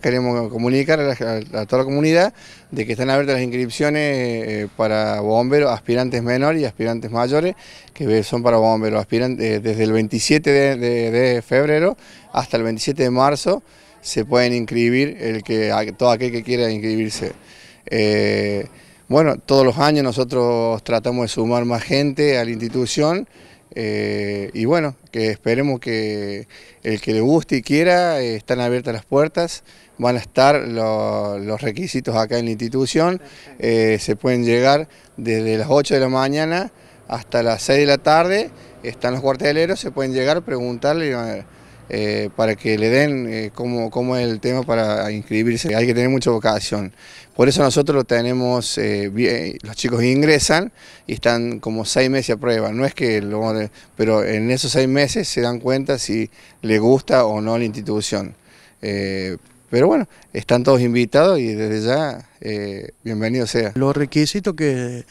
Queremos comunicar a, toda la comunidad de que están abiertas las inscripciones eh, eh, para bomberos, aspirantes menores y aspirantes mayores, que son para bomberos aspirantes eh, desde el 27 de, febrero hasta el 27 de marzo se pueden inscribir el que, todo aquel que quiera inscribirse. bueno, todos los años nosotros tratamos de sumar más gente a la institución eh, y bueno, que esperemos que el que le guste y quiera, eh, están abiertas las puertas, van a estar los requisitos acá en la institución, eh, se pueden llegar desde las 8 de la mañana hasta las 6 de la tarde, están los cuarteleros, se pueden llegar, preguntarle eh, para que le den eh, cómo, es el tema para inscribirse. Hay que tener mucha vocación. Por eso nosotros lo tenemos, eh, bien, los chicos ingresan y están como seis meses a prueba. No es que pero en esos seis meses se dan cuenta si le gusta o no la institución. Pero bueno, están todos invitados y desde ya, eh, bienvenido sea. Los requisitos que,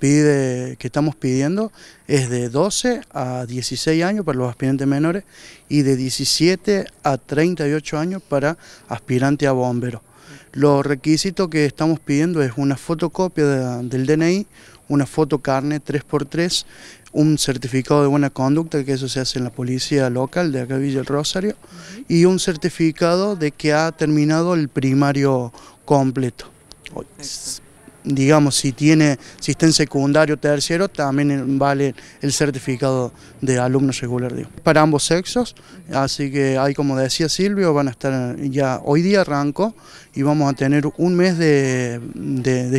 pide, que estamos pidiendo es de 12 a 16 años para los aspirantes menores y de 17 a 38 años para aspirante a bomberos. Los requisitos que estamos pidiendo es una fotocopia del DNI, una foto carne 3x3, un certificado de buena conducta, que eso se hace en la policía local de acá Villa del Rosario, y un certificado de que ha terminado el primario completo digamos, si tiene, si está en secundario o tercero, también vale el certificado de alumno regular. Digo. Para ambos sexos, así que ahí como decía Silvio, van a estar ya, hoy día arranco y vamos a tener un mes de,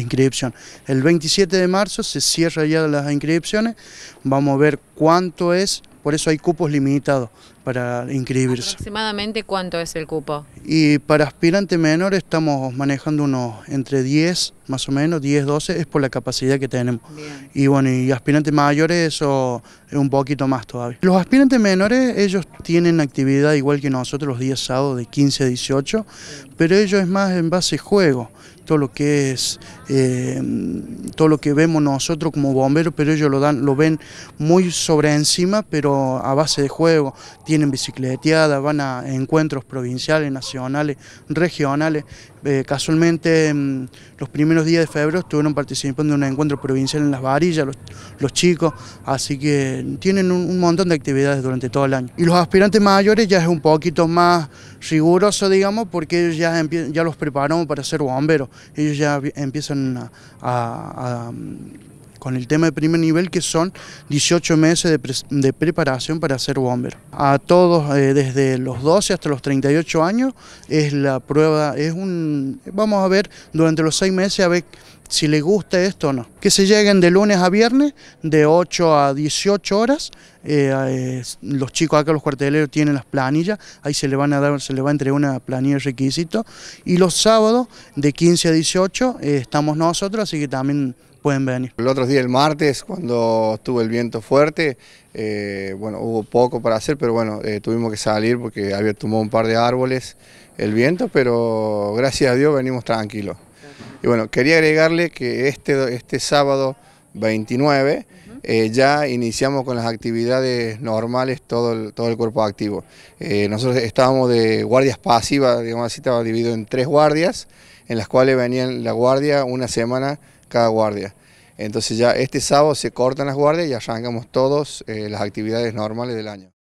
inscripción. El 27 de marzo se cierra ya las inscripciones, vamos a ver cuánto es, por eso hay cupos limitados para inscribirse. ¿Aproximadamente cuánto es el cupo? Y para aspirante menor estamos manejando unos entre 10, más o menos, 10, 12, es por la capacidad que tenemos. Y bueno, y aspirantes mayores eso es un poquito más todavía. Los aspirantes menores, ellos tienen actividad igual que nosotros los días sábados de 15 a 18, pero ellos es más en base juego, todo lo que es, eh, todo lo que vemos nosotros como bomberos, pero ellos lo, dan, lo ven muy sobre encima, pero a base de juego tienen bicicleteada, van a encuentros provinciales, nacionales, regionales. Eh, casualmente, mm, los primeros días de febrero estuvieron participando en un encuentro provincial en Las Varillas, los, chicos, así que tienen un, montón de actividades durante todo el año. Y los aspirantes mayores ya es un poquito más riguroso, digamos, porque ellos ya, ya los preparamos para ser bomberos, ellos ya empiezan a con el tema de primer nivel que son 18 meses de, preparación para ser bombero. A todos, eh, desde los 12 hasta los 38 años, es la prueba, es un, vamos a ver durante los 6 meses a ver si les gusta esto o no. Que se lleguen de lunes a viernes, de 8 a 18 horas. Eh, los chicos acá, los cuarteleros, tienen las planillas, ahí se le van a dar, se le va a entregar una planilla de requisito. Y los sábados, de 15 a 18, eh, estamos nosotros, así que también pueden venir. El otro día, el martes, cuando estuvo el viento fuerte, eh, bueno, hubo poco para hacer, pero bueno, eh, tuvimos que salir porque había tomado un par de árboles el viento, pero gracias a Dios venimos tranquilos. Y bueno, quería agregarle que este, este sábado 29 eh, ya iniciamos con las actividades normales todo el, todo el cuerpo activo. nosotros estábamos de guardias pasivas, digamos así, estaba dividido en tres guardias, en las cuales venían la guardia una semana cada guardia. Entonces ya este sábado se cortan las guardias y arrancamos todos eh, las actividades normales del año.